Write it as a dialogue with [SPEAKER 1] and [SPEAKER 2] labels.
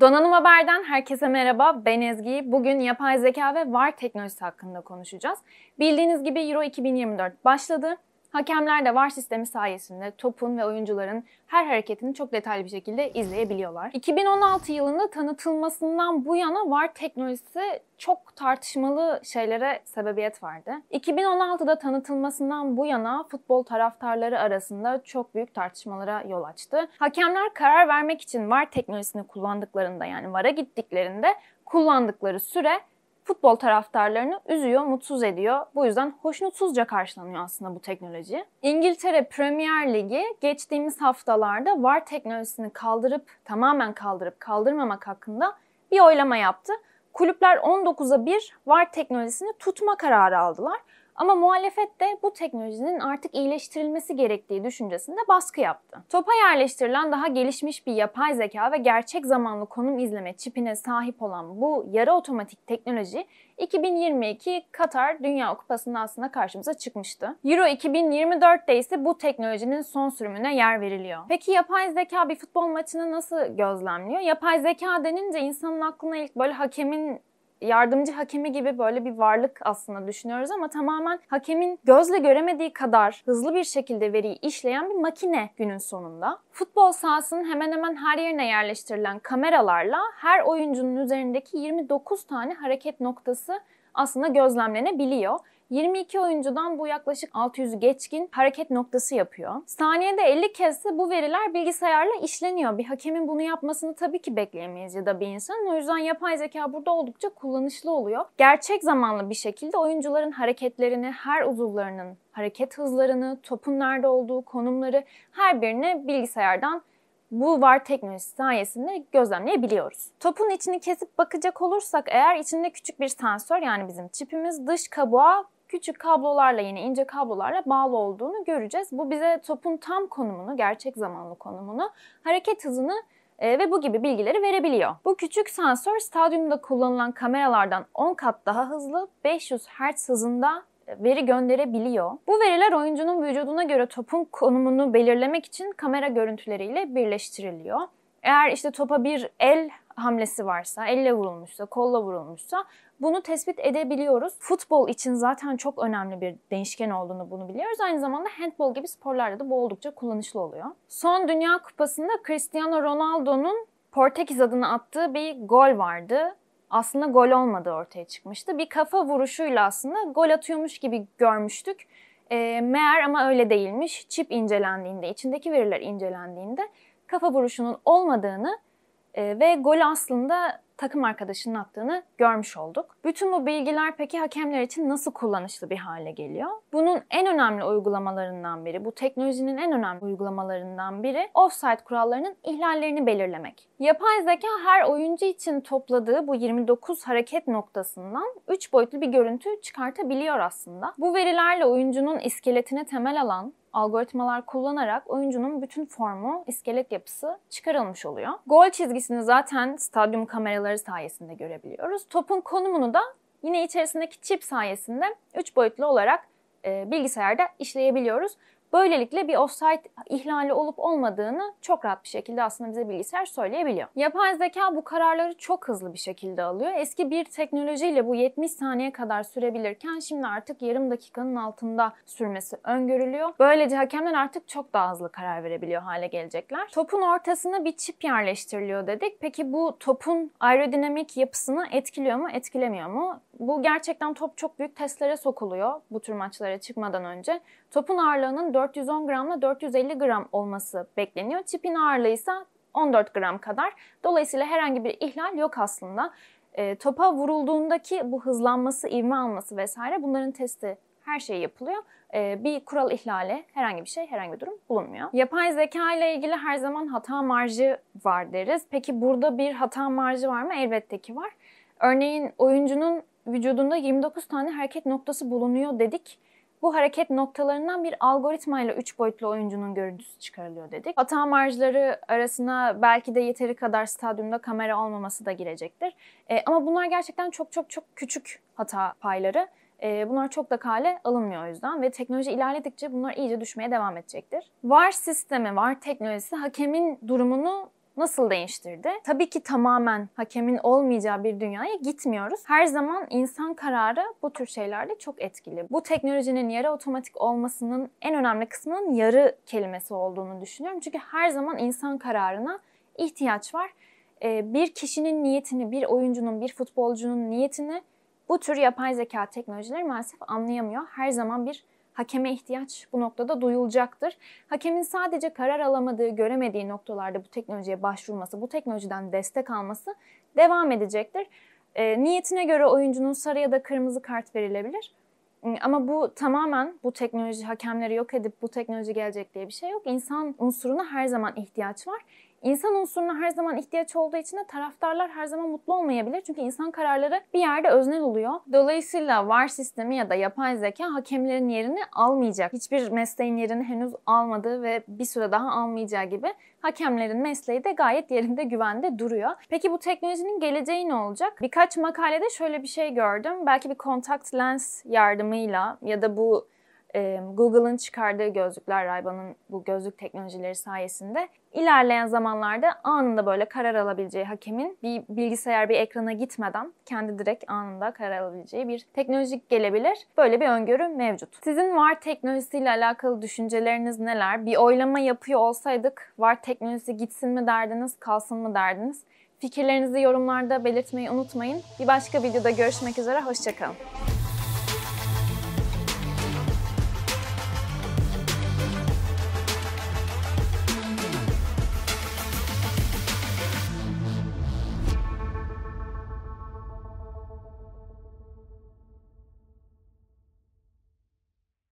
[SPEAKER 1] Donanım Haber'den herkese merhaba. Ben Ezgi. Bugün yapay zeka ve VAR teknolojisi hakkında konuşacağız. Bildiğiniz gibi Euro 2024 başladı. Hakemler de VAR sistemi sayesinde topun ve oyuncuların her hareketini çok detaylı bir şekilde izleyebiliyorlar. 2016 yılında tanıtılmasından bu yana VAR teknolojisi çok tartışmalı şeylere sebebiyet verdi. 2016'da tanıtılmasından bu yana futbol taraftarları arasında çok büyük tartışmalara yol açtı. Hakemler karar vermek için VAR teknolojisini kullandıklarında yani VAR'a gittiklerinde kullandıkları süre futbol taraftarlarını üzüyor, mutsuz ediyor. Bu yüzden hoşnutsuzca karşılanıyor aslında bu teknoloji. İngiltere Premier Ligi geçtiğimiz haftalarda VAR teknolojisini kaldırıp tamamen kaldırıp kaldırmamak hakkında bir oylama yaptı. Kulüpler 19'a 1 VAR teknolojisini tutma kararı aldılar. Ama muhalefet de bu teknolojinin artık iyileştirilmesi gerektiği düşüncesinde baskı yaptı. Topa yerleştirilen daha gelişmiş bir yapay zeka ve gerçek zamanlı konum izleme çipine sahip olan bu yarı otomatik teknoloji 2022 Katar Dünya Kupası'nda aslında karşımıza çıkmıştı. Euro 2024'te ise bu teknolojinin son sürümüne yer veriliyor. Peki yapay zeka bir futbol maçını nasıl gözlemliyor? Yapay zeka denince insanın aklına ilk böyle hakemin yardımcı hakemi gibi böyle bir varlık aslında düşünüyoruz ama tamamen hakemin gözle göremediği kadar hızlı bir şekilde veriyi işleyen bir makine günün sonunda. Futbol sahasının hemen hemen her yerine yerleştirilen kameralarla her oyuncunun üzerindeki 29 tane hareket noktası aslında gözlemlenebiliyor. 22 oyuncudan bu yaklaşık 600 geçkin hareket noktası yapıyor. Saniyede 50 kez de bu veriler bilgisayarla işleniyor. Bir hakemin bunu yapmasını tabii ki bekleyemeyiz ya da bir insan. O yüzden yapay zeka burada oldukça kullanışlı oluyor. Gerçek zamanlı bir şekilde oyuncuların hareketlerini, her uzuvlarının hareket hızlarını, topun nerede olduğu konumları her birini bilgisayardan bu VAR teknolojisi sayesinde gözlemleyebiliyoruz. Topun içini kesip bakacak olursak eğer içinde küçük bir sensör yani bizim çipimiz dış kabuğa küçük kablolarla yine ince kablolarla bağlı olduğunu göreceğiz. Bu bize topun tam konumunu, gerçek zamanlı konumunu, hareket hızını e, ve bu gibi bilgileri verebiliyor. Bu küçük sensör stadyumda kullanılan kameralardan 10 kat daha hızlı 500 Hz hızında e, veri gönderebiliyor. Bu veriler oyuncunun vücuduna göre topun konumunu belirlemek için kamera görüntüleriyle birleştiriliyor. Eğer işte topa bir el hamlesi varsa, elle vurulmuşsa, kolla vurulmuşsa bunu tespit edebiliyoruz. Futbol için zaten çok önemli bir değişken olduğunu bunu biliyoruz. Aynı zamanda handbol gibi sporlarda da bu oldukça kullanışlı oluyor. Son Dünya Kupası'nda Cristiano Ronaldo'nun Portekiz adını attığı bir gol vardı aslında gol olmadı ortaya çıkmıştı. Bir kafa vuruşuyla aslında gol atıyormuş gibi görmüştük. E, meğer ama öyle değilmiş. Çip incelendiğinde, içindeki veriler incelendiğinde kafa vuruşunun olmadığını e, ve gol aslında takım arkadaşının attığını görmüş olduk. Bütün bu bilgiler peki hakemler için nasıl kullanışlı bir hale geliyor? Bunun en önemli uygulamalarından biri, bu teknolojinin en önemli uygulamalarından biri offside kurallarının ihlallerini belirlemek. Yapay zeka her oyuncu için topladığı bu 29 hareket noktasından 3 boyutlu bir görüntü çıkartabiliyor aslında. Bu verilerle oyuncunun iskeletine temel alan algoritmalar kullanarak oyuncunun bütün formu, iskelet yapısı çıkarılmış oluyor. Gol çizgisini zaten stadyum kameraları sayesinde görebiliyoruz. Topun konumunu da yine içerisindeki çip sayesinde 3 boyutlu olarak e, bilgisayarda işleyebiliyoruz. Böylelikle bir offsite ihlali olup olmadığını çok rahat bir şekilde aslında bize bilgisayar söyleyebiliyor. Yapay zeka bu kararları çok hızlı bir şekilde alıyor. Eski bir teknolojiyle bu 70 saniye kadar sürebilirken şimdi artık yarım dakikanın altında sürmesi öngörülüyor. Böylece hakemler artık çok daha hızlı karar verebiliyor hale gelecekler. Topun ortasına bir çip yerleştiriliyor dedik. Peki bu topun aerodinamik yapısını etkiliyor mu, etkilemiyor mu? Bu gerçekten top çok büyük testlere sokuluyor bu tür maçlara çıkmadan önce. Topun ağırlığının 4 410 gramla 450 gram olması bekleniyor. Çipin ağırlığı ise 14 gram kadar. Dolayısıyla herhangi bir ihlal yok aslında. E, topa vurulduğundaki bu hızlanması, ivme alması vesaire bunların testi her şey yapılıyor. E, bir kural ihlali, herhangi bir şey, herhangi bir durum bulunmuyor. Yapay zeka ile ilgili her zaman hata marjı var deriz. Peki burada bir hata marjı var mı? Elbette ki var. Örneğin oyuncunun vücudunda 29 tane hareket noktası bulunuyor dedik bu hareket noktalarından bir algoritmayla 3 boyutlu oyuncunun görüntüsü çıkarılıyor dedik. Hata marjları arasına belki de yeteri kadar stadyumda kamera olmaması da girecektir. E, ama bunlar gerçekten çok çok çok küçük hata payları. E, bunlar çok da kale alınmıyor o yüzden ve teknoloji ilerledikçe bunlar iyice düşmeye devam edecektir. VAR sistemi, VAR teknolojisi hakemin durumunu Nasıl değiştirdi? Tabii ki tamamen hakemin olmayacağı bir dünyaya gitmiyoruz. Her zaman insan kararı bu tür şeylerde çok etkili. Bu teknolojinin yarı otomatik olmasının en önemli kısmının yarı kelimesi olduğunu düşünüyorum. Çünkü her zaman insan kararına ihtiyaç var. Ee, bir kişinin niyetini, bir oyuncunun, bir futbolcunun niyetini bu tür yapay zeka teknolojileri maalesef anlayamıyor. Her zaman bir hakeme ihtiyaç bu noktada duyulacaktır. Hakemin sadece karar alamadığı, göremediği noktalarda bu teknolojiye başvurması, bu teknolojiden destek alması devam edecektir. E, niyetine göre oyuncunun sarı ya da kırmızı kart verilebilir. Ee, ama bu tamamen bu teknoloji hakemleri yok edip bu teknoloji gelecek diye bir şey yok. İnsan unsuruna her zaman ihtiyaç var. İnsan unsuruna her zaman ihtiyaç olduğu için de taraftarlar her zaman mutlu olmayabilir. Çünkü insan kararları bir yerde öznel oluyor. Dolayısıyla var sistemi ya da yapay zeka hakemlerin yerini almayacak. Hiçbir mesleğin yerini henüz almadığı ve bir süre daha almayacağı gibi hakemlerin mesleği de gayet yerinde güvende duruyor. Peki bu teknolojinin geleceği ne olacak? Birkaç makalede şöyle bir şey gördüm. Belki bir kontakt lens yardımıyla ya da bu Google'ın çıkardığı gözlükler, Rayban'ın bu gözlük teknolojileri sayesinde ilerleyen zamanlarda anında böyle karar alabileceği hakemin bir bilgisayar bir ekrana gitmeden kendi direkt anında karar alabileceği bir teknolojik gelebilir. Böyle bir öngörü mevcut. Sizin VAR teknolojisiyle alakalı düşünceleriniz neler? Bir oylama yapıyor olsaydık VAR teknolojisi gitsin mi derdiniz, kalsın mı derdiniz? Fikirlerinizi yorumlarda belirtmeyi unutmayın. Bir başka videoda görüşmek üzere, hoşçakalın.